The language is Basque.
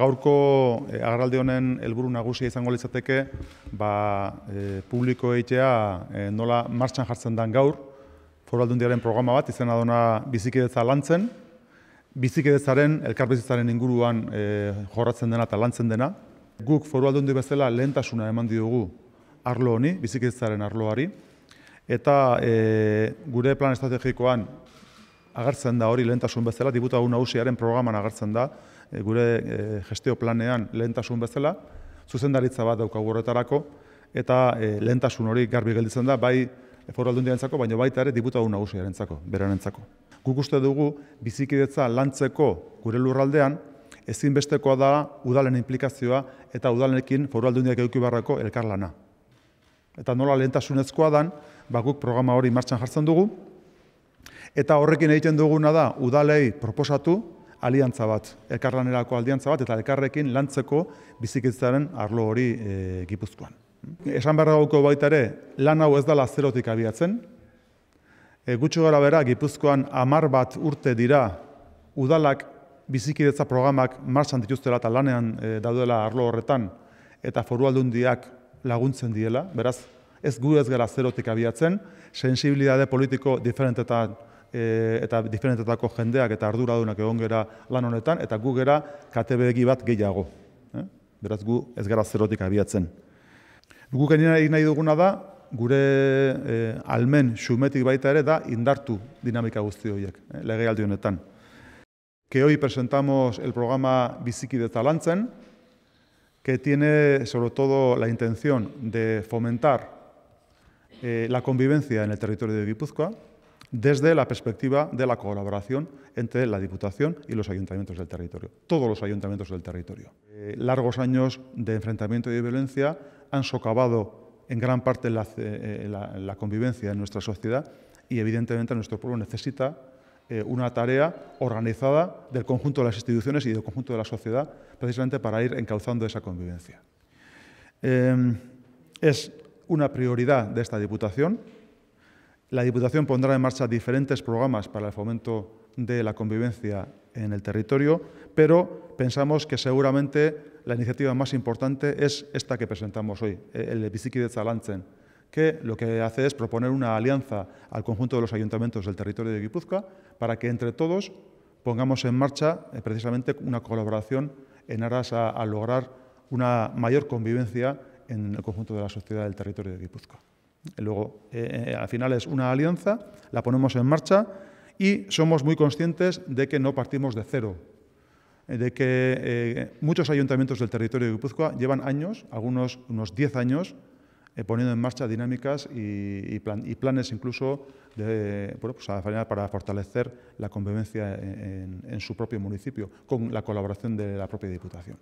Gaurko eh, agarralde honen helburu nagusia izango litzateke ba, eh, publiko eitea eh, nola martxan jartzen den gaur foraldundiaren programa bat izena dona bizikidetza lantzen, bizikidetzaren elkarbizitzaren inguruan jorratzen dena eta lantzen dena. Guk foru aldundi bezala lehentasuna eman diogu arlo honi, bizikidetzaren arloari, eta gure plan estrategikoan agertzen da hori lehentasun bezala, dibutagun nagusiaren programan agertzen da, e, gure e, gesteo planean lehentasun bezala, zuzendaritza bat daukagu horretarako, eta e, lehentasun hori garbi gelditzen da, bai foru aldundi baina baita ere dibutagun nagusiaren zako, beren entzako. Guk uste dugu, bizikidetza lantzeko gure lurraldean, ezinbestekoa da udalen implikazioa eta udalenekin foru aldundiak eduki barrako elkarlana. Eta nola lehentasunezkoa dan, bakuk programa hori martxan jartzen dugu, Eta horrekin egiten duguna da, udalei proposatu, aliantza bat, elkarlanerako aliantza bat, eta elkarrekin lantzeko bizikitzaren arlo hori eh, gipuzkoan. Esan behar baita ere, lan hau ez dela zerotik abiatzen, e, eh, gutxo gara bera, gipuzkoan amar bat urte dira udalak bizikidetza programak martxan dituztela eta lanean e, daudela arlo horretan eta foru aldundiak laguntzen diela, beraz, ez gu ez gara zerotik abiatzen, sensibilidade politiko diferentetan e, eta diferentetako jendeak eta arduradunak egon gera lan honetan, eta gu gera katebegi bat gehiago. E? Beraz gu ez gara zerotik abiatzen. Gu genina egin nahi duguna da, gure e, almen xumetik baita ere da indartu dinamika guzti horiek, e? honetan. Ke hoi presentamos el programa Bizikideta lantzen, que tiene sobre todo la intención de fomentar eh, la convivencia en el territorio de Gipuzkoa desde la perspectiva de la colaboración entre la Diputación y los ayuntamientos del territorio, todos los ayuntamientos del territorio. Eh, largos años de enfrentamiento y de violencia han socavado en gran parte la, eh, eh, convivencia en nuestra sociedad y evidentemente nuestro pueblo necesita una tarea organizada del conjunto de las instituciones y del conjunto de la sociedad precisamente para ir encauzando esa convivencia. Em, es una prioridad de esta Diputación la Diputación pondrá en marcha diferentes programas para el fomento de la convivencia en el territorio, pero pensamos que seguramente la iniciativa más importante es esta que presentamos hoy, eh, el Bisiki de Zalantzen, que lo que hace es proponer una alianza al conjunto de los ayuntamientos del territorio de Guipúzcoa para que entre todos pongamos en marcha eh, precisamente una colaboración en aras a, lograr una mayor convivencia en el conjunto de la sociedad del territorio de Guipúzcoa. Luego, eh, eh, al final es una alianza, la ponemos en marcha y somos muy conscientes de que no partimos de cero, eh, de que muchos ayuntamientos del territorio de Guipúzcoa llevan años, algunos unos 10 años, poniendo en marcha dinámicas y, planes incluso pues, para fortalecer la convivencia en su propio municipio, con la colaboración de la propia Diputación.